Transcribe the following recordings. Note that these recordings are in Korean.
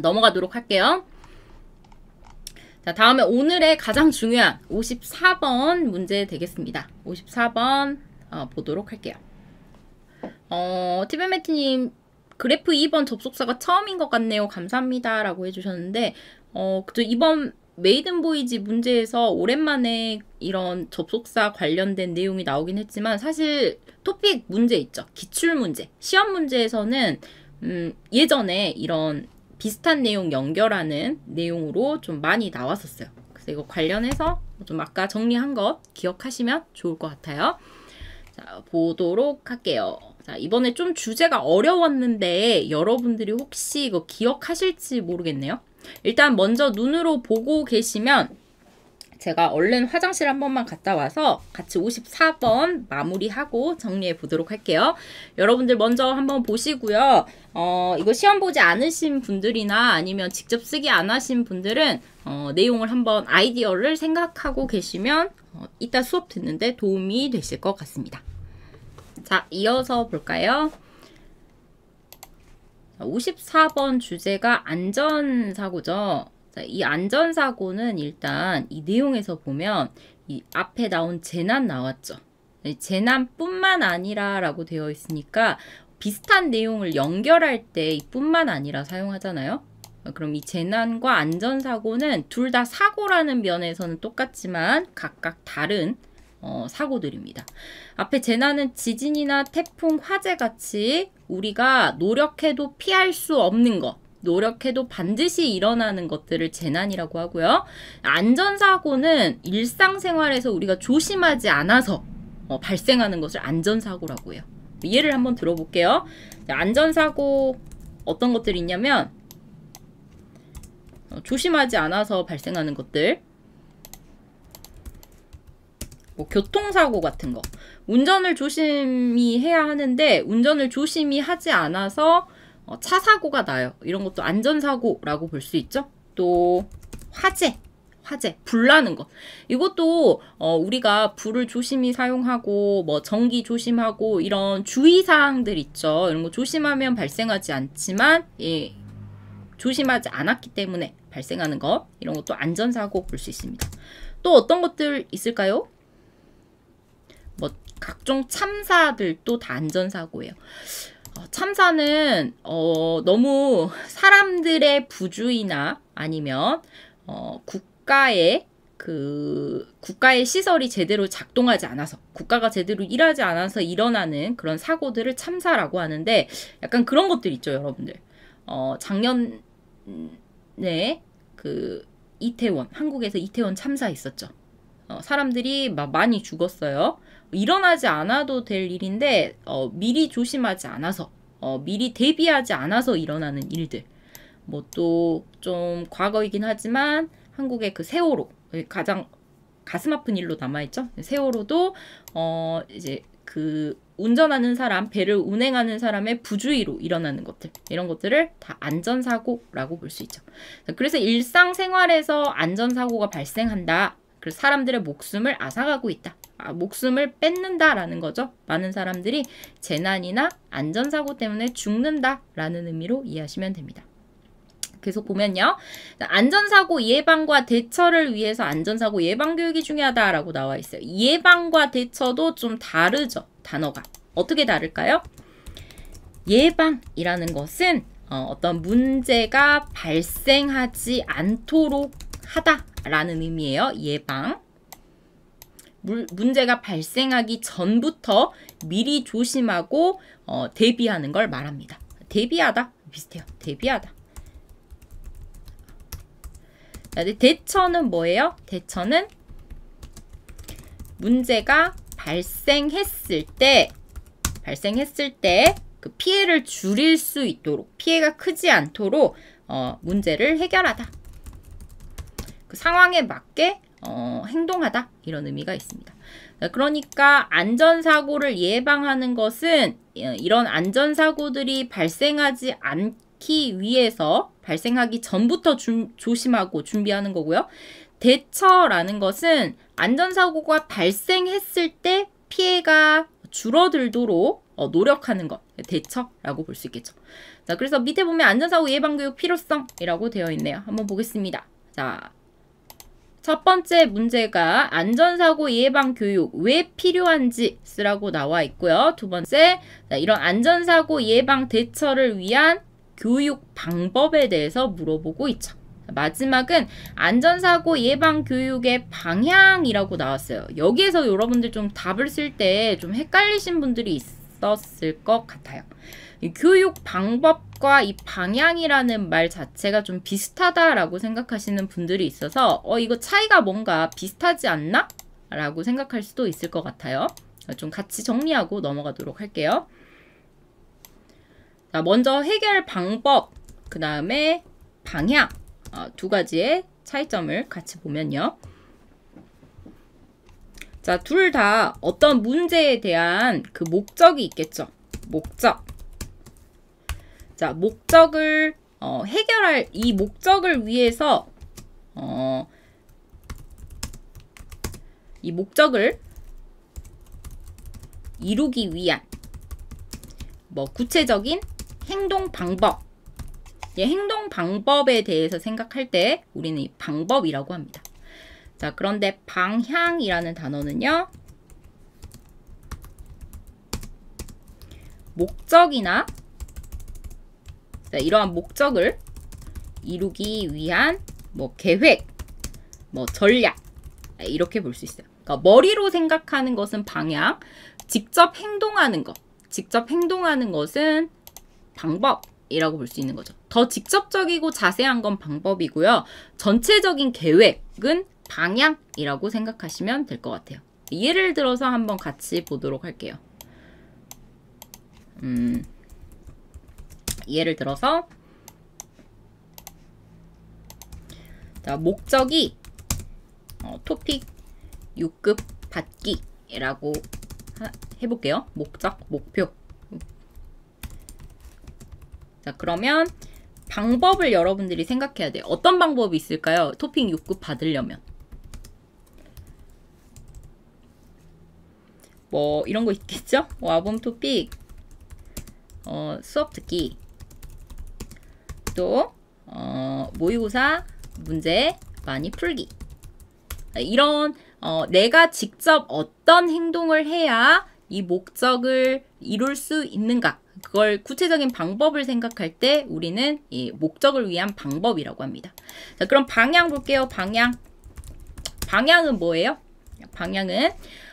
넘어가도록 할게요. 자, 다음에 오늘의 가장 중요한 54번 문제 되겠습니다. 54번 어, 보도록 할게요. 어, 티베메티님 그래프 2번 접속사가 처음인 것 같네요. 감사합니다. 라고 해주셨는데 어, 그 이번 메이든보이지 문제에서 오랜만에 이런 접속사 관련된 내용이 나오긴 했지만 사실 토픽 문제 있죠. 기출 문제. 시험 문제에서는 음, 예전에 이런 비슷한 내용 연결하는 내용으로 좀 많이 나왔었어요. 그래서 이거 관련해서 좀 아까 정리한 것 기억하시면 좋을 것 같아요. 자, 보도록 할게요. 자, 이번에 좀 주제가 어려웠는데 여러분들이 혹시 이거 기억하실지 모르겠네요. 일단 먼저 눈으로 보고 계시면 제가 얼른 화장실 한 번만 갔다 와서 같이 54번 마무리하고 정리해 보도록 할게요. 여러분들 먼저 한번 보시고요. 어, 이거 시험 보지 않으신 분들이나 아니면 직접 쓰기 안 하신 분들은 어, 내용을 한번 아이디어를 생각하고 계시면 어, 이따 수업 듣는데 도움이 되실 것 같습니다. 자, 이어서 볼까요? 54번 주제가 안전사고죠. 자, 이 안전사고는 일단 이 내용에서 보면 이 앞에 나온 재난 나왔죠. 네, 재난뿐만 아니라 라고 되어 있으니까 비슷한 내용을 연결할 때 이뿐만 아니라 사용하잖아요. 어, 그럼 이 재난과 안전사고는 둘 다 사고라는 면에서는 똑같지만 각각 다른 어, 사고들입니다. 앞에 재난은 지진이나 태풍, 화재 같이 우리가 노력해도 피할 수 없는 것 노력해도 반드시 일어나는 것들을 재난이라고 하고요. 안전사고는 일상생활에서 우리가 조심하지 않아서 어, 발생하는 것을 안전사고라고 해요. 예를 한번 들어볼게요. 안전사고 어떤 것들이 있냐면 어, 조심하지 않아서 발생하는 것들 뭐 교통사고 같은 거 운전을 조심히 해야 하는데 운전을 조심히 하지 않아서 어, 차 사고가 나요. 이런 것도 안전사고라고 볼 수 있죠. 또 화재, 화재, 불 나는 것. 이것도 어, 우리가 불을 조심히 사용하고 뭐 전기 조심하고 이런 주의사항들 있죠. 이런 거 조심하면 발생하지 않지만 예, 조심하지 않았기 때문에 발생하는 것 이런 것도 안전사고 볼 수 있습니다. 또 어떤 것들 있을까요? 뭐 각종 참사들도 다 안전사고예요. 어, 참사는 어, 너무 사람들의 부주의나 아니면 어, 국가의 그 국가의 시설이 제대로 작동하지 않아서 국가가 제대로 일하지 않아서 일어나는 그런 사고들을 참사라고 하는데 약간 그런 것들 있죠 여러분들 어, 작년에 네, 그 이태원 한국에서 이태원 참사 있었죠 어, 사람들이 막 많이 죽었어요 일어나지 않아도 될 일인데 어, 미리 조심하지 않아서 어, 미리 대비하지 않아서 일어나는 일들 뭐 또 좀 과거이긴 하지만 한국의 그 세월호 예, 가장 가슴 아픈 일로 남아있죠 세월호도 어 이제 그 운전하는 사람 배를 운행하는 사람의 부주의로 일어나는 것들 이런 것들을 다 안전사고라고 볼 수 있죠 그래서 일상생활에서 안전사고가 발생한다 그래서 사람들의 목숨을 앗아가고 있다 아, 목숨을 뺏는다라는 거죠. 많은 사람들이 재난이나 안전사고 때문에 죽는다라는 의미로 이해하시면 됩니다. 계속 보면요. 안전사고 예방과 대처를 위해서 안전사고 예방교육이 중요하다라고 나와 있어요. 예방과 대처도 좀 다르죠. 단어가. 어떻게 다를까요? 예방이라는 것은 어, 떤 문제가 발생하지 않도록 하다라는 의미예요. 예방. 물, 문제가 발생하기 전부터 미리 조심하고 어, 대비하는 걸 말합니다. 대비하다 비슷해요. 대비하다. 대처는 뭐예요? 대처는 문제가 발생했을 때 발생했을 때 그 피해를 줄일 수 있도록 피해가 크지 않도록 어, 문제를 해결하다. 그 상황에 맞게 어, 행동하다 이런 의미가 있습니다. 그러니까 안전사고를 예방하는 것은 어, 이런 안전사고들이 발생하지 않기 위해서 발생하기 전부터 주, 조심하고 준비하는 거고요. 대처라는 것은 안전사고가 발생했을 때 피해가 줄어들도록 어, 노력하는 것, 대처라고 볼 수 있겠죠. 자, 그래서 밑에 보면 안전사고 예방교육 필요성이라고 되어 있네요. 한번 보겠습니다. 자, 첫 번째 문제가 안전사고 예방 교육 왜 필요한지 쓰라고 나와 있고요. 두 번째 이런 안전사고 예방 대처를 위한 교육 방법에 대해서 물어보고 있죠. 마지막은 안전사고 예방 교육의 방향이라고 나왔어요. 여기에서 여러분들 좀 답을 쓸 때 좀 헷갈리신 분들이 있었을 것 같아요. 교육 방법 방과이 방향이라는 말 자체가 좀 비슷하다라고 생각하시는 분들이 있어서 어 이거 차이가 뭔가 비슷하지 않나? 라고 생각할 수도 있을 것 같아요. 좀 같이 정리하고 넘어가도록 할게요. 자, 먼저 해결 방법, 그 다음에 방향 어, 두 가지의 차이점을 같이 보면요. 자, 둘 다 어떤 문제에 대한 그 목적이 있겠죠. 목적. 자, 그러니까 목적을 어, 해결할 이 목적을 위해서 어, 이 목적을 이루기 위한 뭐 구체적인 행동 방법 예, 행동 방법에 대해서 생각할 때 우리는 이 방법이라고 합니다. 자, 그런데 방향이라는 단어는요. 목적이나 그러니까 이러한 목적을 이루기 위한 뭐 계획, 뭐 전략 이렇게 볼 수 있어요. 그러니까 머리로 생각하는 것은 방향, 직접 행동하는 것, 직접 행동하는 것은 방법이라고 볼 수 있는 거죠. 더 직접적이고 자세한 건 방법이고요. 전체적인 계획은 방향이라고 생각하시면 될 것 같아요. 예를 들어서 한번 같이 보도록 할게요. 음. 예를 들어서 자, 목적이 어, 토픽 6급 받기라고 하, 해볼게요. 목적, 목표. 자, 그러면 방법을 여러분들이 생각해야 돼요. 어떤 방법이 있을까요? 토핑 6급 받으려면. 뭐 이런 거 있겠죠? 와봄 토픽 어, 수업 듣기 또 어, 모의고사 문제 많이 풀기 이런 어, 내가 직접 어떤 행동을 해야 이 목적을 이룰 수 있는가 그걸 구체적인 방법을 생각할 때 우리는 이 목적을 위한 방법이라고 합니다. 자, 그럼 방향 볼게요. 방향. 방향은 뭐예요? 방향은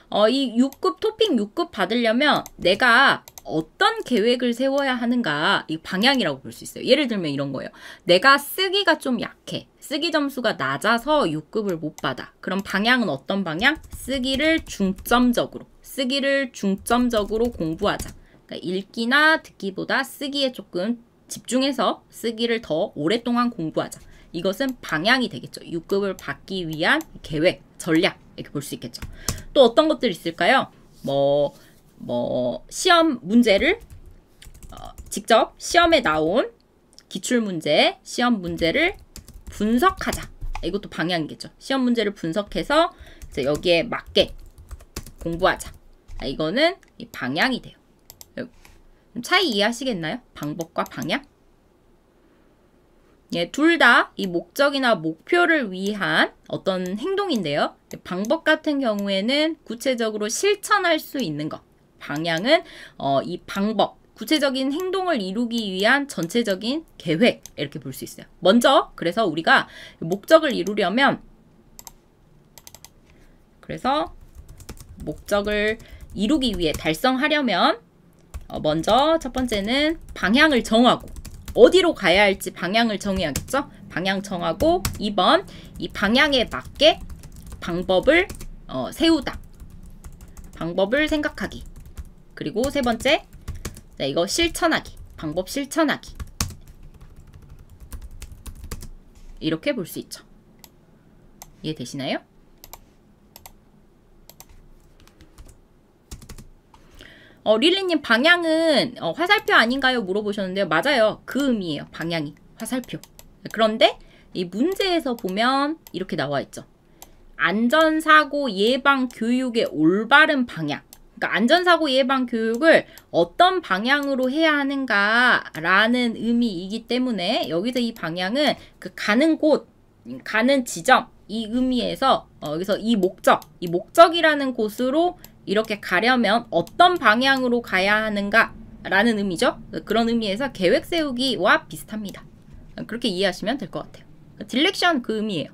어, 이 6급 토핑 6급 받으려면 내가 어떤 계획을 세워야 하는가 이 방향이라고 볼 수 있어요. 예를 들면 이런 거예요. 내가 쓰기가 좀 약해. 쓰기 점수가 낮아서 6급을 못 받아. 그럼 방향은 어떤 방향? 쓰기를 중점적으로. 쓰기를 중점적으로 공부하자. 그러니까 읽기나 듣기보다 쓰기에 조금 집중해서 쓰기를 더 오랫동안 공부하자. 이것은 방향이 되겠죠. 6급을 받기 위한 계획, 전략 이렇게 볼 수 있겠죠. 또 어떤 것들이 있을까요? 뭐뭐 시험 문제를 어, 직접 시험에 나온 기출 문제, 시험 문제를 분석하자. 이것도 방향이겠죠. 시험 문제를 분석해서 이제 여기에 맞게 공부하자. 아, 이거는 방향이 돼요. 차이 이해하시겠나요? 방법과 방향? 예, 둘 다 이 목적이나 목표를 위한 어떤 행동인데요. 방법 같은 경우에는 구체적으로 실천할 수 있는 것. 방향은 어, 이 방법, 구체적인 행동을 이루기 위한 전체적인 계획 이렇게 볼 수 있어요. 먼저 그래서 우리가 목적을 이루려면 그래서 목적을 이루기 위해 달성하려면 어, 먼저 첫 번째는 방향을 정하고 어디로 가야 할지 방향을 정해야겠죠? 방향 정하고 2번 이 방향에 맞게 방법을 어, 세우다 방법을 생각하기 그리고 세 번째 자, 네, 이거 실천하기 방법 실천하기 이렇게 볼 수 있죠. 이해되시나요? 어, 릴리님 방향은 어, 화살표 아닌가요? 물어보셨는데요. 맞아요. 그 의미예요. 방향이 화살표. 네, 그런데 이 문제에서 보면 이렇게 나와 있죠. 안전사고 예방 교육의 올바른 방향. 그러니까 안전사고 예방 교육을 어떤 방향으로 해야 하는가라는 의미이기 때문에 여기서 이 방향은 그 가는 곳, 가는 지점 이 의미에서 어, 여기서 이 목적, 이 목적이라는 곳으로 이렇게 가려면 어떤 방향으로 가야 하는가 라는 의미죠. 그런 의미에서 계획 세우기와 비슷합니다. 그렇게 이해하시면 될 것 같아요. 딜렉션 그 의미예요.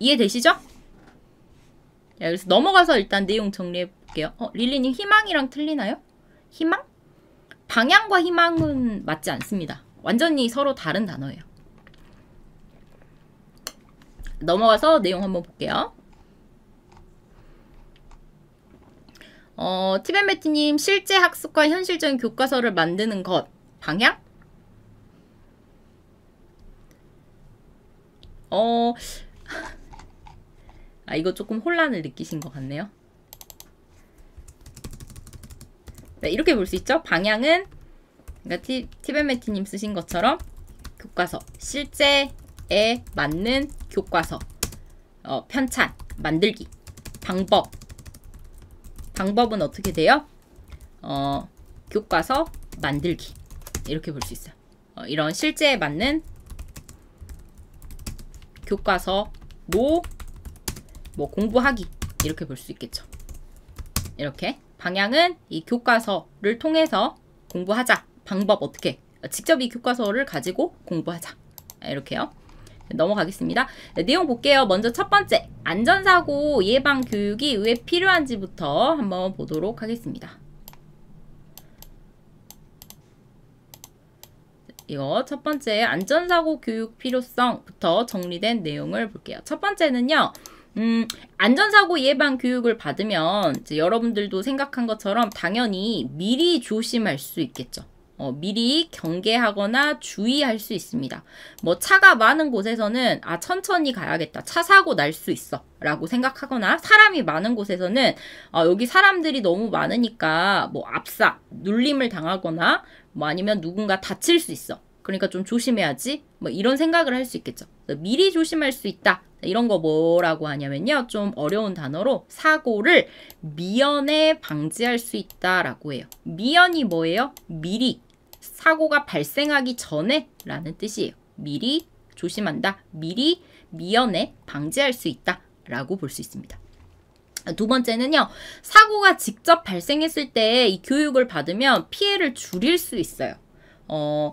이해되시죠? 야, 예, 그래서 넘어가서 일단 내용 정리해 볼게요. 어, 릴리님 희망이랑 틀리나요? 희망? 방향과 희망은 맞지 않습니다. 완전히 서로 다른 단어예요. 넘어가서 내용 한번 볼게요. 어, 티벤베티님 실제 학습과 현실적인 교과서를 만드는 것 방향? 어... 아, 이거 조금 혼란을 느끼신 것 같네요. 네, 이렇게 볼 수 있죠. 방향은 그러니까 티, 티메티님 쓰신 것처럼 교과서, 실제에 맞는 교과서, 어, 편찬, 만들기, 방법. 방법은 어떻게 돼요? 어, 교과서 만들기. 이렇게 볼 수 있어요. 어, 이런 실제에 맞는 교과서로 뭐 공부하기 이렇게 볼 수 있겠죠. 이렇게 방향은 이 교과서를 통해서 공부하자. 방법 어떻게? 직접 이 교과서를 가지고 공부하자. 이렇게요. 넘어가겠습니다. 네, 내용 볼게요. 먼저 첫 번째, 안전사고 예방 교육이 왜 필요한지부터 한번 보도록 하겠습니다. 이거 첫 번째 안전사고 교육 필요성부터 정리된 내용을 볼게요. 첫 번째는요. 음, 안전사고 예방 교육을 받으면 여러분들도 생각한 것처럼 당연히 미리 조심할 수 있겠죠. 어, 미리 경계하거나 주의할 수 있습니다. 뭐 차가 많은 곳에서는 아 천천히 가야겠다. 차 사고 날 수 있어. 라고 생각하거나 사람이 많은 곳에서는 아 여기 사람들이 너무 많으니까 뭐 압사, 눌림을 당하거나 뭐 아니면 누군가 다칠 수 있어. 그러니까 좀 조심해야지. 뭐 이런 생각을 할 수 있겠죠. 미리 조심할 수 있다. 이런 거 뭐라고 하냐면요. 좀 어려운 단어로 사고를 미연에 방지할 수 있다라고 해요. 미연이 뭐예요? 미리. 사고가 발생하기 전에 라는 뜻이에요. 미리 조심한다. 미리 미연에 방지할 수 있다. 라고 볼 수 있습니다. 두 번째는요. 사고가 직접 발생했을 때 이 교육을 받으면 피해를 줄일 수 있어요. 어,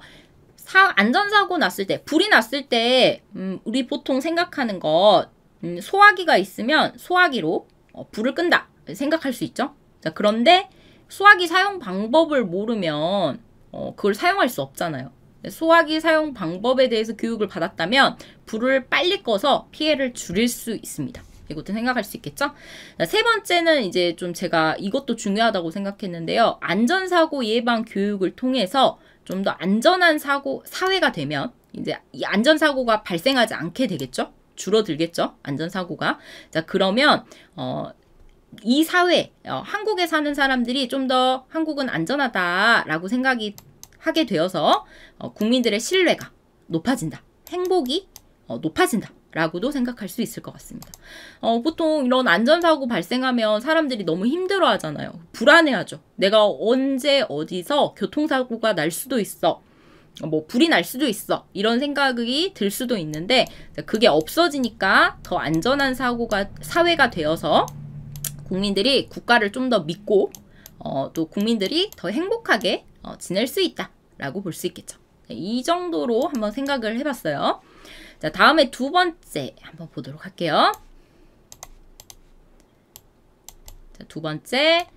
사, 안전사고 났을 때, 불이 났을 때, 음, 우리 보통 생각하는 것, 음, 소화기가 있으면 소화기로 어, 불을 끈다. 생각할 수 있죠? 자, 그런데 소화기 사용 방법을 모르면, 어, 그걸 사용할 수 없잖아요. 소화기 사용 방법에 대해서 교육을 받았다면, 불을 빨리 꺼서 피해를 줄일 수 있습니다. 이것도 생각할 수 있겠죠? 자, 세 번째는 이제 좀 제가 이것도 중요하다고 생각했는데요. 안전사고 예방 교육을 통해서 좀 더 안전한 사고 사회가 되면 이제 이 안전사고가 발생하지 않게 되겠죠? 줄어들겠죠? 안전사고가. 자, 그러면, 어, 이 사회, 어, 한국에 사는 사람들이 좀 더 한국은 안전하다라고 생각이 하게 되어서 어, 국민들의 신뢰가 높아진다. 행복이 어, 높아진다. 라고도 생각할 수 있을 것 같습니다. 어, 보통 이런 안전사고 발생하면 사람들이 너무 힘들어 하잖아요. 불안해하죠. 내가 언제 어디서 교통사고가 날 수도 있어. 어, 뭐 불이 날 수도 있어 이런 생각이 들 수도 있는데 그게 없어지니까 더 안전한 사고가 사회가 되어서 국민들이 국가를 좀 더 믿고 어, 또 국민들이 더 행복하게 어, 지낼 수 있다라고 볼 수 있겠죠. 네, 이 정도로 한번 생각을 해봤어요. 자, 다음에 두 번째 한번 보도록 할게요. 자, 두 번째.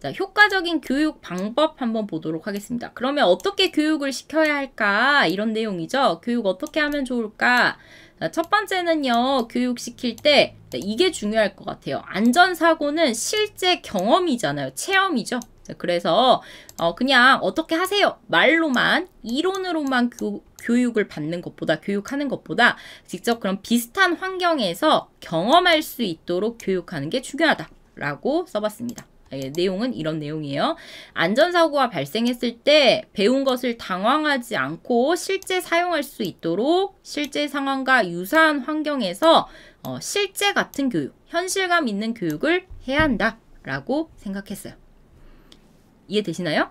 자, 효과적인 교육 방법 한번 보도록 하겠습니다. 그러면 어떻게 교육을 시켜야 할까? 이런 내용이죠. 교육 어떻게 하면 좋을까? 자, 첫 번째는요, 교육시킬 때 이게 중요할 것 같아요. 안전사고는 실제 경험이잖아요. 체험이죠. 그래서 어 그냥 어떻게 하세요? 말로만 이론으로만 교, 교육을 받는 것보다 교육하는 것보다 직접 그런 비슷한 환경에서 경험할 수 있도록 교육하는 게 중요하다라고 써봤습니다. 예, 내용은 이런 내용이에요. 안전사고가 발생했을 때 배운 것을 당황하지 않고 실제 사용할 수 있도록 실제 상황과 유사한 환경에서 어, 실제 같은 교육, 현실감 있는 교육을 해야 한다라고 생각했어요. 이해되시나요?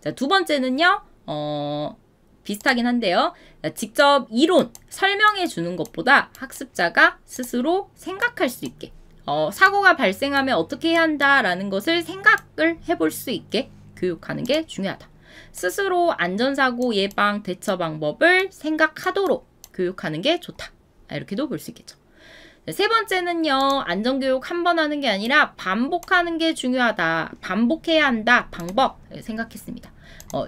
자, 두 번째는요. 어, 비슷하긴 한데요. 직접 이론, 설명해 주는 것보다 학습자가 스스로 생각할 수 있게 어, 사고가 발생하면 어떻게 해야 한다라는 것을 생각을 해볼 수 있게 교육하는 게 중요하다. 스스로 안전사고 예방 대처 방법을 생각하도록 교육하는 게 좋다. 아, 이렇게도 볼 수 있겠죠. 네, 세 번째는요. 안전교육 한 번 하는 게 아니라 반복하는 게 중요하다. 반복해야 한다. 방법 네, 생각했습니다. 어,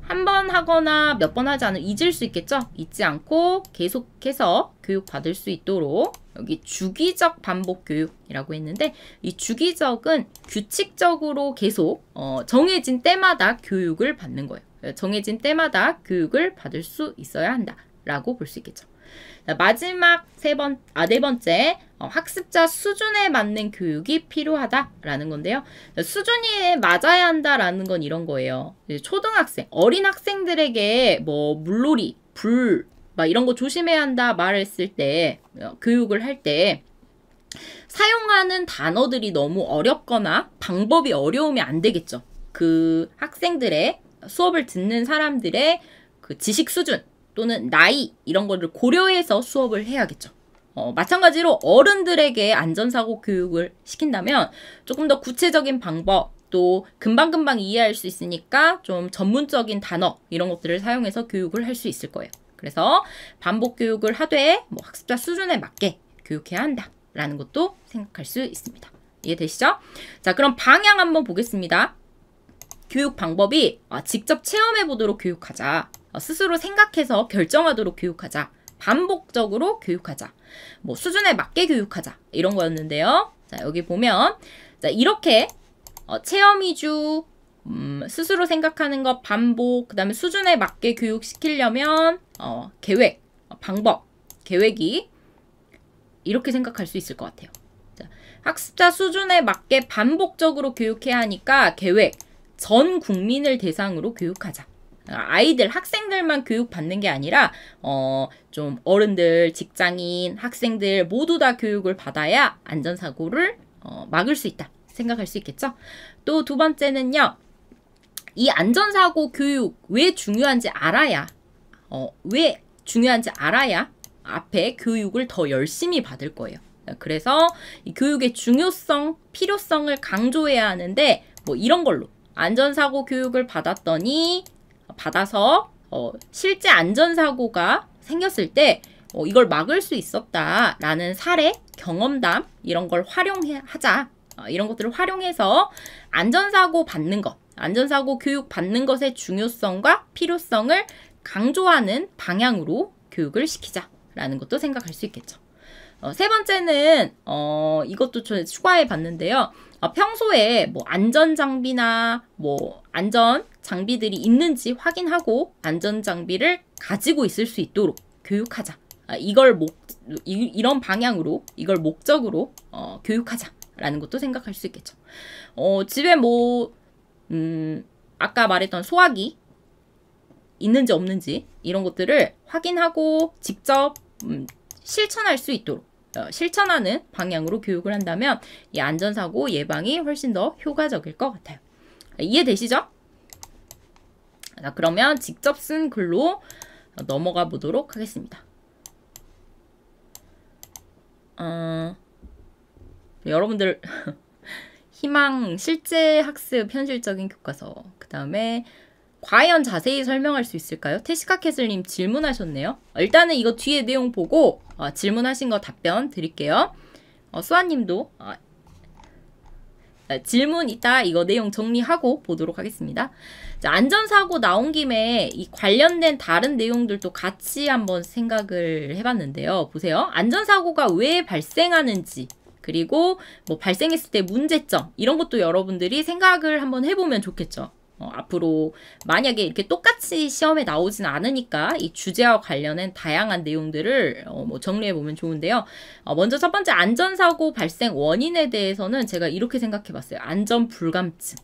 한 번 하거나 몇 번 하지 않으면 잊을 수 있겠죠? 잊지 않고 계속해서 교육받을 수 있도록 여기 주기적 반복 교육이라고 했는데 이 주기적은 규칙적으로 계속 어, 정해진 때마다 교육을 받는 거예요. 네, 정해진 때마다 교육을 받을 수 있어야 한다. 라고 볼 수 있겠죠. 자, 마지막 세 번, 아, 네 번째, 어, 학습자 수준에 맞는 교육이 필요하다라는 건데요. 자, 수준이 맞아야 한다라는 건 이런 거예요. 초등학생, 어린 학생들에게 뭐, 물놀이, 불, 막 이런 거 조심해야 한다 말했을 때, 어, 교육을 할 때, 사용하는 단어들이 너무 어렵거나 방법이 어려우면 안 되겠죠. 그 학생들의 수업을 듣는 사람들의 그 지식 수준, 또는 나이 이런 거를 고려해서 수업을 해야겠죠. 어, 마찬가지로 어른들에게 안전사고 교육을 시킨다면 조금 더 구체적인 방법 또 금방금방 이해할 수 있으니까 좀 전문적인 단어 이런 것들을 사용해서 교육을 할 수 있을 거예요. 그래서 반복 교육을 하되 뭐 학습자 수준에 맞게 교육해야 한다라는 것도 생각할 수 있습니다. 이해되시죠? 자 그럼 방향 한번 보겠습니다. 교육 방법이 아, 직접 체험해 보도록 교육하자. 어, 스스로 생각해서 결정하도록 교육하자. 반복적으로 교육하자. 뭐 수준에 맞게 교육하자. 이런 거였는데요. 자, 여기 보면 자, 이렇게 어, 체험 위주 음, 스스로 생각하는 것 반복, 그 다음에 수준에 맞게 교육시키려면 어, 계획, 어, 방법, 계획이 이렇게 생각할 수 있을 것 같아요. 자, 학습자 수준에 맞게 반복적으로 교육해야 하니까 계획, 전 국민을 대상으로 교육하자. 아이들 학생들만 교육받는 게 아니라 어 좀 어른들 직장인 학생들 모두 다 교육을 받아야 안전사고를 어, 막을 수 있다 생각할 수 있겠죠 또 두 번째는요 이 안전사고 교육 왜 중요한지 알아야 어, 왜 중요한지 알아야 앞에 교육을 더 열심히 받을 거예요 그래서 이 교육의 중요성 필요성을 강조해야 하는데 뭐 이런 걸로 안전사고 교육을 받았더니 받아서 어, 실제 안전사고가 생겼을 때 어, 이걸 막을 수 있었다라는 사례, 경험담 이런 걸 활용하자 어, 이런 것들을 활용해서 안전사고 받는 것, 안전사고 교육 받는 것의 중요성과 필요성을 강조하는 방향으로 교육을 시키자라는 것도 생각할 수 있겠죠. 어, 세 번째는 어, 이것도 저 추가해 봤는데요. 어, 평소에 뭐 안전 장비나 뭐 안전 장비들이 있는지 확인하고 안전 장비를 가지고 있을 수 있도록 교육하자. 어, 이걸 목 이, 런 방향으로 이걸 목적으로 어, 교육하자라는 것도 생각할 수 있겠죠. 어, 집에 뭐 음, 아까 말했던 소화기 있는지 없는지 이런 것들을 확인하고 직접 음, 실천할 수 있도록 어, 실천하는 방향으로 교육을 한다면 이 안전사고 예방이 훨씬 더 효과적일 것 같아요. 이해되시죠? 자, 그러면 직접 쓴 글로 넘어가 보도록 하겠습니다. 어, 여러분들 희망 실제 학습 현실적인 교과서 그 다음에 과연 자세히 설명할 수 있을까요? 테시카캐슬님 질문하셨네요. 어, 일단은 이거 뒤에 내용 보고 어, 질문하신 거 답변 드릴게요. 어, 수아님도 어, 어 질문 있다 이거 내용 정리하고 보도록 하겠습니다. 안전사고 나온 김에 이 관련된 다른 내용들도 같이 한번 생각을 해봤는데요. 보세요. 안전사고가 왜 발생하는지 그리고 뭐 발생했을 때 문제점 이런 것도 여러분들이 생각을 한번 해보면 좋겠죠. 어, 앞으로 만약에 이렇게 똑같이 시험에 나오진 않으니까 이 주제와 관련된 다양한 내용들을 어, 뭐 정리해 보면 좋은데요. 어, 먼저 첫 번째 안전사고 발생 원인에 대해서는 제가 이렇게 생각해 봤어요. 안전 불감증.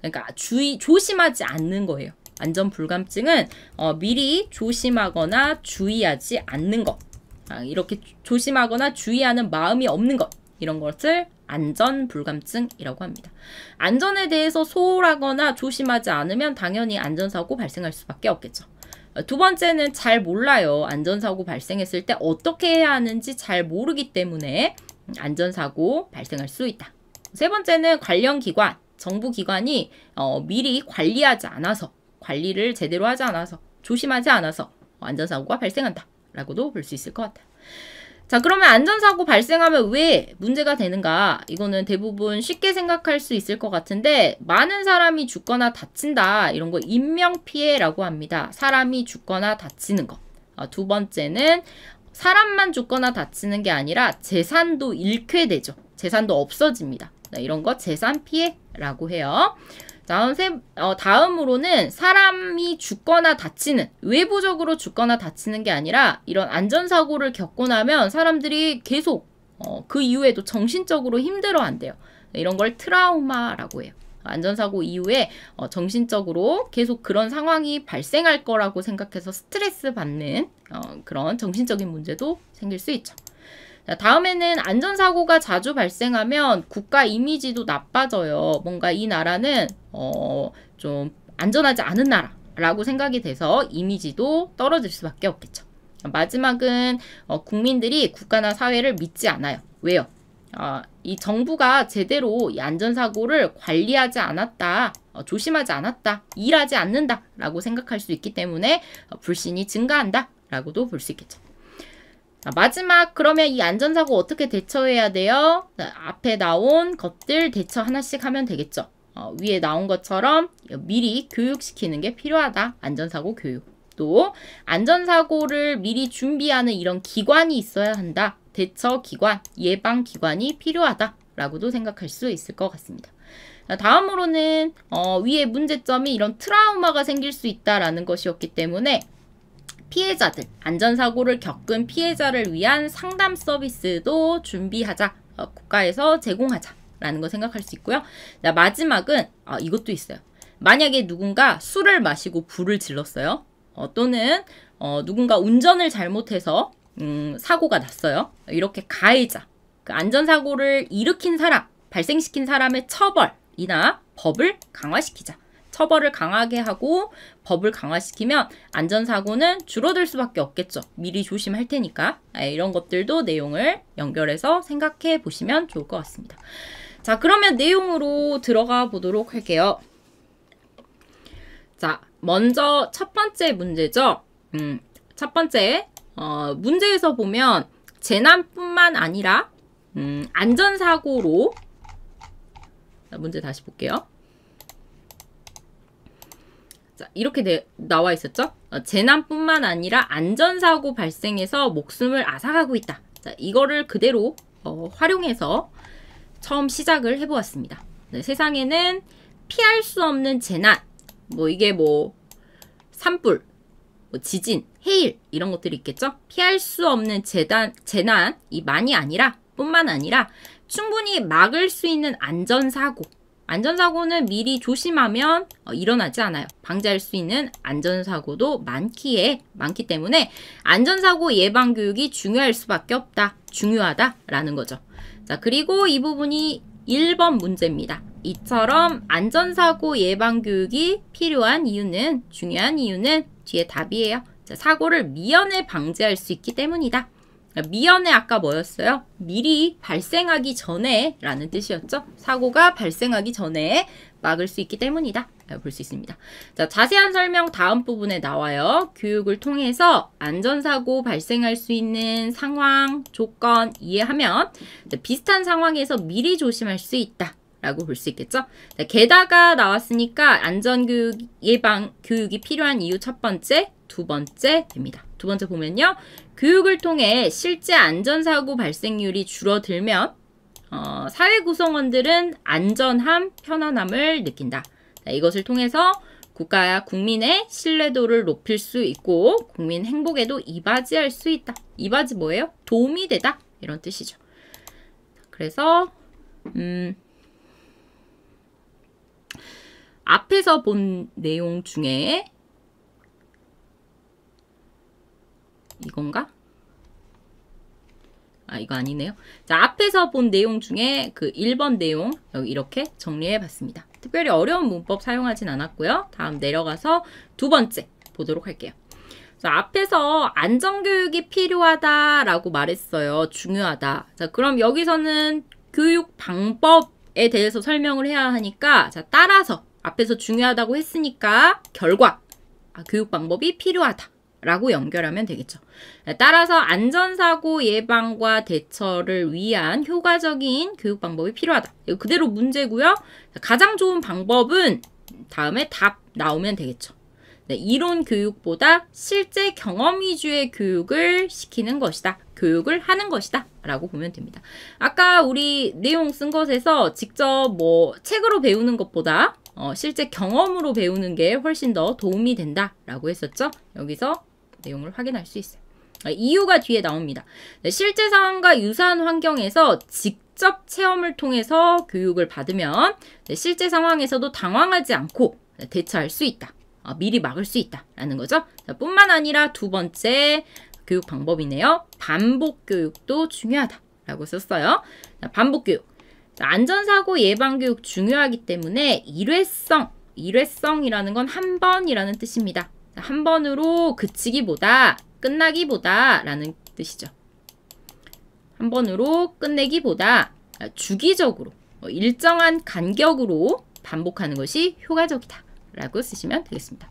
그러니까 주의 조심하지 않는 거예요. 안전 불감증은 어, 미리 조심하거나 주의하지 않는 것. 아, 이렇게 조심하거나 주의하는 마음이 없는 것. 이런 것을 안전 불감증이라고 합니다. 안전에 대해서 소홀하거나 조심하지 않으면 당연히 안전사고 발생할 수밖에 없겠죠. 어, 두 번째는 잘 몰라요. 안전사고 발생했을 때 어떻게 해야 하는지 잘 모르기 때문에 안전사고 발생할 수 있다. 세 번째는 관련 기관, 정부 기관이 어, 미리 관리하지 않아서 관리를 제대로 하지 않아서 조심하지 않아서 안전사고가 발생한다 라고도 볼 수 있을 것 같아요. 자 그러면 안전사고 발생하면 왜 문제가 되는가 이거는 대부분 쉽게 생각할 수 있을 것 같은데 많은 사람이 죽거나 다친다 이런 거 인명피해라고 합니다 사람이 죽거나 다치는 것두 어, 번째는 사람만 죽거나 다치는 게 아니라 재산도 잃게 되죠 재산도 없어집니다 이런 거 재산 피해라고 해요 다음 세, 어, 다음으로는 사람이 죽거나 다치는, 외부적으로 죽거나 다치는 게 아니라 이런 안전사고를 겪고 나면 사람들이 계속 어, 그 이후에도 정신적으로 힘들어 한대요. 네, 이런 걸 트라우마라고 해요. 안전사고 이후에 어, 정신적으로 계속 그런 상황이 발생할 거라고 생각해서 스트레스 받는 어, 그런 정신적인 문제도 생길 수 있죠. 자, 다음에는 안전사고가 자주 발생하면 국가 이미지도 나빠져요. 뭔가 이 나라는 어, 좀 안전하지 않은 나라라고 생각이 돼서 이미지도 떨어질 수밖에 없겠죠. 마지막은 어, 국민들이 국가나 사회를 믿지 않아요. 왜요? 어, 이 정부가 제대로 이 안전사고를 관리하지 않았다, 어, 조심하지 않았다, 일하지 않는다라고 생각할 수 있기 때문에 어, 불신이 증가한다라고도 볼 수 있겠죠. 마지막 그러면 이 안전사고 어떻게 대처해야 돼요? 앞에 나온 것들 대처 하나씩 하면 되겠죠. 어, 위에 나온 것처럼 미리 교육시키는 게 필요하다. 안전사고 교육. 또 안전사고를 미리 준비하는 이런 기관이 있어야 한다. 대처 기관, 예방 기관이 필요하다. 라고도 생각할 수 있을 것 같습니다. 다음으로는 어, 위에 문제점이 이런 트라우마가 생길 수 있다라는 것이었기 때문에 피해자들, 안전사고를 겪은 피해자를 위한 상담 서비스도 준비하자, 어, 국가에서 제공하자 라는 거 생각할 수 있고요. 자, 마지막은 아, 이것도 있어요. 만약에 누군가 술을 마시고 불을 질렀어요. 어, 또는 어, 누군가 운전을 잘못해서 음, 사고가 났어요. 이렇게 가해자, 그 안전사고를 일으킨 사람, 발생시킨 사람의 처벌이나 법을 강화시키자. 처벌을 강하게 하고 법을 강화시키면 안전사고는 줄어들 수밖에 없겠죠. 미리 조심할 테니까. 아, 이런 것들도 내용을 연결해서 생각해 보시면 좋을 것 같습니다. 자, 그러면 내용으로 들어가 보도록 할게요. 자, 먼저 첫 번째 문제죠. 음, 첫 번째, 어, 문제에서 보면 재난뿐만 아니라, 음, 안전사고로, 문제 다시 볼게요. 자, 이렇게 되, 나와 있었죠? 어, 재난뿐만 아니라 안전사고 발생해서 목숨을 앗아가고 있다. 자, 이거를 그대로 어, 활용해서 처음 시작을 해보았습니다. 네, 세상에는 피할 수 없는 재난, 뭐 이게 뭐 산불, 뭐 지진, 해일 이런 것들이 있겠죠? 피할 수 없는 재단, 재난이 많이 아니라 뿐만 아니라 충분히 막을 수 있는 안전사고 안전사고는 미리 조심하면 어, 일어나지 않아요. 방지할 수 있는 안전사고도 많기에 많기 때문에 안전사고 예방 교육이 중요할 수밖에 없다. 중요하다라는 거죠. 자, 그리고 이 부분이 1번 문제입니다. 이처럼 안전사고 예방 교육이 필요한 이유는 중요한 이유는 뒤에 답이에요. 자, 사고를 미연에 방지할 수 있기 때문이다. 미연에 아까 뭐였어요? 미리 발생하기 전에 라는 뜻이었죠. 사고가 발생하기 전에 막을 수 있기 때문이다. 볼수 있습니다. 자, 자세한 설명 다음 부분에 나와요. 교육을 통해서 안전사고 발생할 수 있는 상황, 조건 이해하면 비슷한 상황에서 미리 조심할 수 있다. 라고 볼 수 있겠죠. 자, 게다가 나왔으니까 안전교육 예방 교육이 필요한 이유 첫 번째, 두 번째 됩니다. 두 번째 보면요. 교육을 통해 실제 안전사고 발생률이 줄어들면 어, 사회 구성원들은 안전함, 편안함을 느낀다. 자, 이것을 통해서 국가와 국민의 신뢰도를 높일 수 있고 국민 행복에도 이바지할 수 있다. 이바지 뭐예요? 도움이 되다. 이런 뜻이죠. 그래서 음, 앞에서 본 내용 중에 이건가? 아 이거 아니네요. 자 앞에서 본 내용 중에 그 1번 내용 여기 이렇게 정리해봤습니다. 특별히 어려운 문법 사용하진 않았고요. 다음 내려가서 두 번째 보도록 할게요. 자, 앞에서 안전교육이 필요하다라고 말했어요. 중요하다. 자, 그럼 여기서는 교육 방법에 대해서 설명을 해야 하니까 자, 따라서 앞에서 중요하다고 했으니까 결과, 아, 교육 방법이 필요하다. 라고 연결하면 되겠죠. 네, 따라서 안전사고 예방과 대처를 위한 효과적인 교육 방법이 필요하다. 이거 그대로 문제고요. 가장 좋은 방법은 다음에 답 나오면 되겠죠. 네, 이론 교육보다 실제 경험 위주의 교육을 시키는 것이다. 교육을 하는 것이다. 라고 보면 됩니다. 아까 우리 내용 쓴 것에서 직접 뭐 책으로 배우는 것보다 어, 실제 경험으로 배우는 게 훨씬 더 도움이 된다라고 했었죠. 여기서 내용을 확인할 수 있어요. 아, 이유가 뒤에 나옵니다. 네, 실제 상황과 유사한 환경에서 직접 체험을 통해서 교육을 받으면 네, 실제 상황에서도 당황하지 않고 네, 대처할 수 있다. 아, 미리 막을 수 있다라는 거죠. 뿐만 아니라 두 번째 교육 방법이네요. 반복 교육도 중요하다라고 썼어요. 반복 교육. 안전사고 예방 교육 중요하기 때문에 일회성, 일회성이라는 건 한 번이라는 뜻입니다. 한 번으로 그치기보다 끝나기보다 라는 뜻이죠. 한 번으로 끝내기보다 주기적으로 어, 일정한 간격으로 반복하는 것이 효과적이다. 라고 쓰시면 되겠습니다.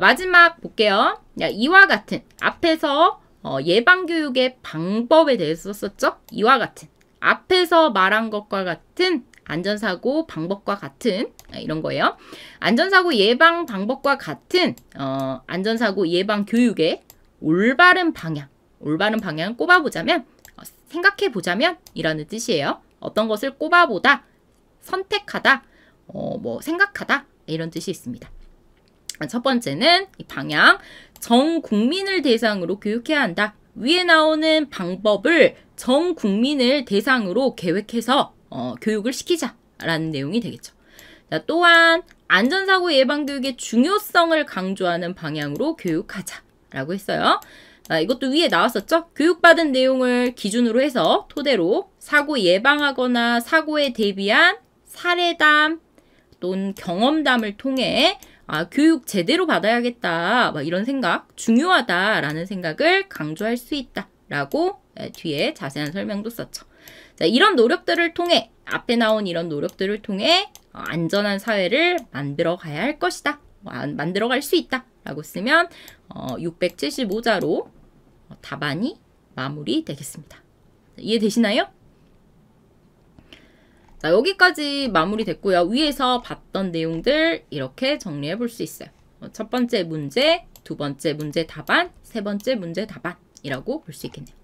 마지막 볼게요. 이와 같은 앞에서 어, 예방교육의 방법에 대해서 썼죠. 이와 같은 앞에서 말한 것과 같은 안전사고 방법과 같은 아, 이런 거예요. 안전사고 예방 방법과 같은 어, 안전사고 예방 교육의 올바른 방향, 올바른 방향을 꼽아보자면 어, 생각해보자면 이라는 뜻이에요. 어떤 것을 꼽아보다, 선택하다, 어, 뭐 생각하다 이런 뜻이 있습니다. 첫 번째는 방향, 전 국민을 대상으로 교육해야 한다. 위에 나오는 방법을 전 국민을 대상으로 계획해서 어, 교육을 시키자라는 내용이 되겠죠. 자, 또한 안전사고 예방 교육의 중요성을 강조하는 방향으로 교육하자라고 했어요. 아, 이것도 위에 나왔었죠? 교육받은 내용을 기준으로 해서 토대로 사고 예방하거나 사고에 대비한 사례담 또는 경험담을 통해 아, 교육 제대로 받아야겠다. 막 이런 생각, 중요하다라는 생각을 강조할 수 있다. 라고 뒤에 자세한 설명도 썼죠. 이런 노력들을 통해 앞에 나온 이런 노력들을 통해 어, 안전한 사회를 만들어 가야 할 것이다. 어, 만들어 갈 수 있다. 라고 쓰면 675자로 어, 답안이 마무리 되겠습니다. 이해되시나요? 자, 여기까지 마무리 됐고요. 위에서 봤던 내용들 이렇게 정리해 볼 수 있어요. 첫 번째 문제, 두 번째 문제 답안, 세 번째 문제 답안이라고 볼 수 있겠네요.